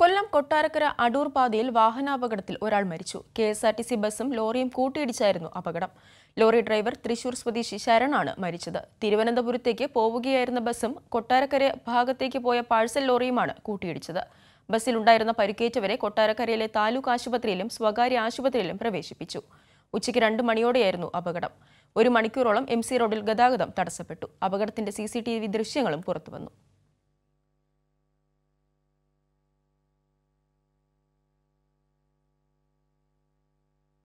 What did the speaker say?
കൊല്ലം കൊട്ടാരക്കര അടൂർ പാതയിൽ വാഹനാപകടത്തിൽ ഒരാൾ മരിച്ചു K S R T C ബസ്സും ലോറിയും കൂട്ടിയിടിച്ചായിരുന്നു അപകടം ലോറി ഡ്രൈവർ തൃശൂർ സ്വദേശി ശരണാണ് മരിച്ചത് തിരുവനന്തപുരത്തേക്ക് പോവുകയായിരുന്ന ബസ്സും കൊട്ടാരക്കര ഭാഗത്തേക്ക് പോയ പാഴ്സൽ ലോറിയുമാണ് കൂട്ടിയിടിച്ചത് ബസ്സിലുണ്ടായിരുന്ന പരിക്കേറ്റവരെ കൊട്ടാരക്കരയിലെ താലൂക്ക് ആശുപത്രിയിലും സ്വകാര്യ ആശുപത്രിയിലും പ്രവേശിപ്പിച്ചു ഉച്ചയ്ക്ക് രണ്ട് മണിയോടെയായിരുന്നു അപകടം ഒരു മണിക്കൂറോളം എം സി റോഡിൽ ഗതാഗതം തടസ്സപ്പെട്ടു അപകടത്തിന്റെ സി സി ടി വി ദൃശ്യങ്ങളും പുറത്തുവന്നു